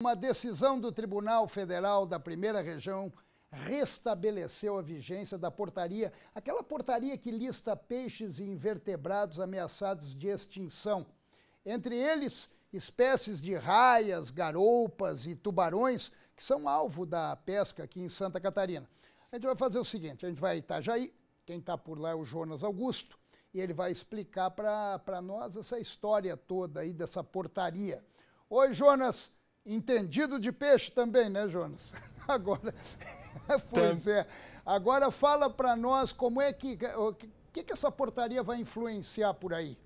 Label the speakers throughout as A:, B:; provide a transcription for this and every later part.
A: Uma decisão do Tribunal Federal da Primeira Região restabeleceu a vigência da portaria, aquela portaria que lista peixes e invertebrados ameaçados de extinção. Entre eles, espécies de raias, garoupas e tubarões, que são alvo da pesca aqui em Santa Catarina. A gente vai fazer o seguinte: a gente vai a Itajaí, quem está por lá é o Jonas Augusto, e ele vai explicar para nós essa história toda aí dessa portaria. Oi, Jonas! Entendido de peixe também, né, Jonas? Agora, pois é. Agora fala para nós como é que, o que, que essa portaria vai influenciar por aí?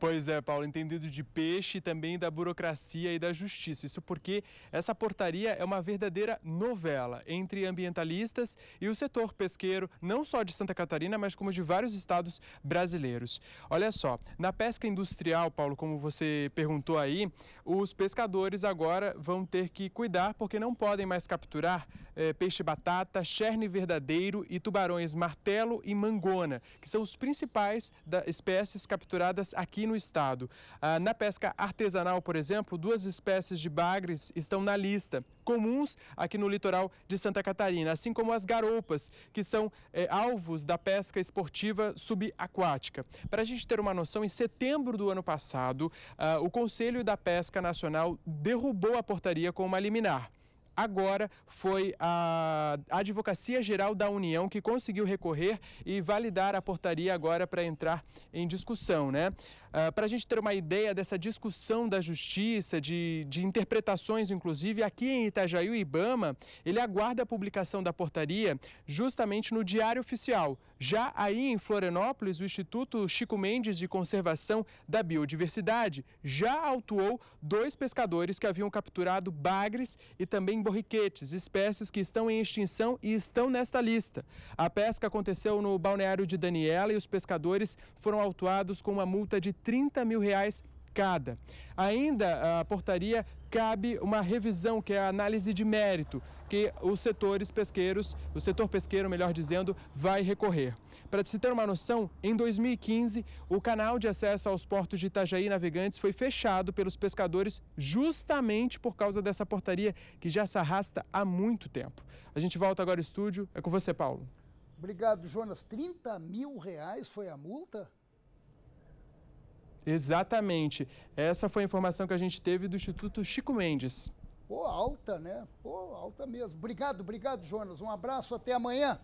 B: Pois é, Paulo, entendido de peixe e também da burocracia e da justiça. Isso porque essa portaria é uma verdadeira novela entre ambientalistas e o setor pesqueiro, não só de Santa Catarina, mas como de vários estados brasileiros. Olha só, na pesca industrial, Paulo, como você perguntou aí, os pescadores agora vão ter que cuidar porque não podem mais capturar eh, peixe-batata, cherne verdadeiro e tubarões martelo e mangona, que são os principais da, espécies capturadas aqui no estado. Ah, na pesca artesanal, por exemplo, duas espécies de bagres estão na lista, comuns aqui no litoral de Santa Catarina, assim como as garoupas, que são eh, alvos da pesca esportiva subaquática. Para a gente ter uma noção, em setembro do ano passado, ah, o Conselho da Pesca Nacional derrubou a portaria com uma liminar agora foi a Advocacia Geral da União que conseguiu recorrer e validar a portaria agora para entrar em discussão, né? Uh, ah, para a gente ter uma ideia dessa discussão da justiça, de, de interpretações, inclusive, aqui em Itajaí, o Ibama, ele aguarda a publicação da portaria justamente no Diário Oficial. Já aí em Florianópolis, o Instituto Chico Mendes de Conservação da Biodiversidade já autuou dois pescadores que haviam capturado bagres e também borriquetes, espécies que estão em extinção e estão nesta lista. A pesca aconteceu no balneário de Daniela e os pescadores foram autuados com uma multa de 30 mil reais aplicada. Ainda a portaria cabe uma revisão, que é a análise de mérito, que os setores pesqueiros, o setor pesqueiro, melhor dizendo, vai recorrer. Para se ter uma noção, em 2015, o canal de acesso aos portos de Itajaí e Navegantes foi fechado pelos pescadores justamente por causa dessa portaria que já se arrasta há muito tempo. A gente volta agora ao estúdio. É com você, Paulo.
A: Obrigado, Jonas. 30 mil reais foi a multa?
B: Exatamente. Essa foi a informação que a gente teve do Instituto Chico Mendes.
A: Pô, alta, né? Pô, alta mesmo. Obrigado, obrigado, Jonas. Um abraço, até amanhã.